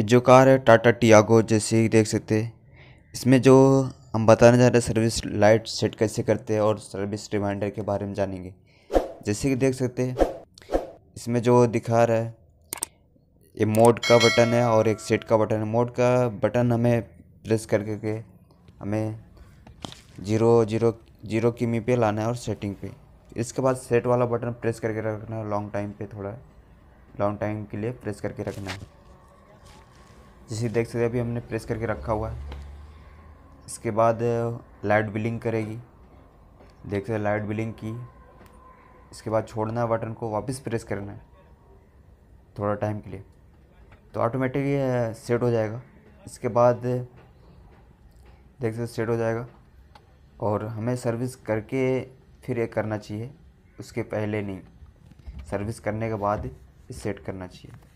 जो कार है टाटा टियागो जैसे देख सकते हैं इसमें जो हम बताने जा रहे हैं सर्विस लाइट सेट कैसे करते हैं और सर्विस रिमाइंडर के बारे में जानेंगे जैसे कि देख सकते हैं इसमें जो दिखा रहा है ये मोड का बटन है और एक सेट का बटन है मोड का बटन हमें प्रेस करके करके हमें जीरो जीरो जीरो किमी पे लाना है और सेटिंग पे इसके बाद सेट वाला बटन प्रेस करके रखना है लॉन्ग टाइम पे थोड़ा लॉन्ग टाइम के लिए प्रेस करके रखना है जिसे देख सकते हैं अभी हमने प्रेस करके रखा हुआ है इसके बाद लाइट बिलिंग करेगी देख सकते लाइट बिलिंग की इसके बाद छोड़ना है बटन को वापस प्रेस करना है थोड़ा टाइम के लिए तो ऑटोमेटिक सेट हो जाएगा इसके बाद देख सकते सेट हो जाएगा और हमें सर्विस करके फिर ये करना चाहिए उसके पहले नहीं सर्विस करने के बाद सेट करना चाहिए